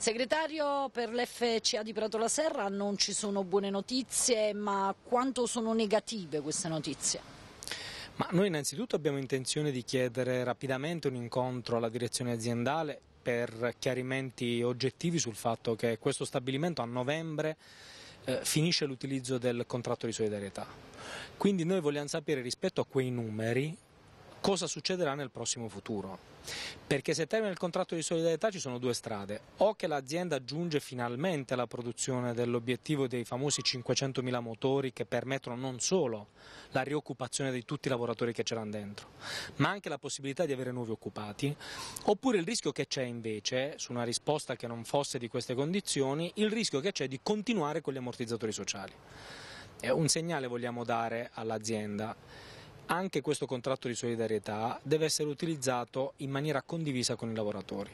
Segretario per l'FCA di Prato la Serra non ci sono buone notizie, ma quanto sono negative queste notizie? Ma noi innanzitutto abbiamo intenzione di chiedere rapidamente un incontro alla direzione aziendale per chiarimenti oggettivi sul fatto che questo stabilimento a novembre eh, finisce l'utilizzo del contratto di solidarietà. Quindi noi vogliamo sapere rispetto a quei numeri cosa succederà nel prossimo futuro. Perché se termina il contratto di solidarietà ci sono due strade, o che l'azienda giunge finalmente alla produzione dell'obiettivo dei famosi 500.000 motori che permettono non solo la rioccupazione di tutti i lavoratori che c'erano dentro, ma anche la possibilità di avere nuovi occupati, oppure il rischio che c'è invece, su una risposta che non fosse di queste condizioni, il rischio che c'è di continuare con gli ammortizzatori sociali. È un segnale vogliamo dare all'azienda anche questo contratto di solidarietà deve essere utilizzato in maniera condivisa con i lavoratori.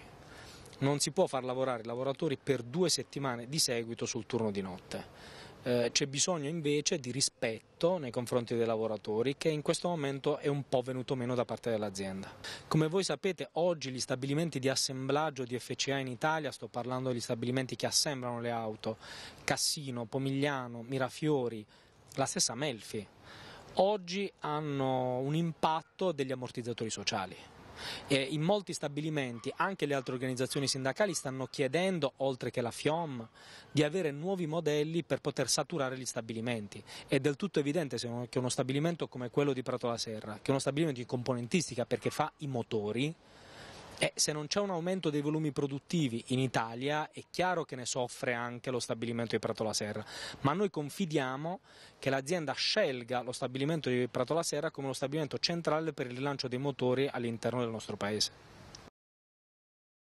Non si può far lavorare i lavoratori per due settimane di seguito sul turno di notte. Eh, c'è bisogno invece di rispetto nei confronti dei lavoratori che in questo momento è un po' venuto meno da parte dell'azienda. Come voi sapete oggi gli stabilimenti di assemblaggio di FCA in Italia, sto parlando degli stabilimenti che assemblano le auto, Cassino, Pomigliano, Mirafiori, la stessa Melfi, oggi hanno un impatto degli ammortizzatori sociali. E in molti stabilimenti anche le altre organizzazioni sindacali stanno chiedendo, oltre che la FIOM, di avere nuovi modelli per poter saturare gli stabilimenti. È del tutto evidente che uno stabilimento come quello di Prato la Serra, che è uno stabilimento di componentistica perché fa i motori, eh, se non c'è un aumento dei volumi produttivi in Italia è chiaro che ne soffre anche lo stabilimento di Prato la Serra, ma noi confidiamo che l'azienda scelga lo stabilimento di Prato la Serra come lo stabilimento centrale per il rilancio dei motori all'interno del nostro Paese.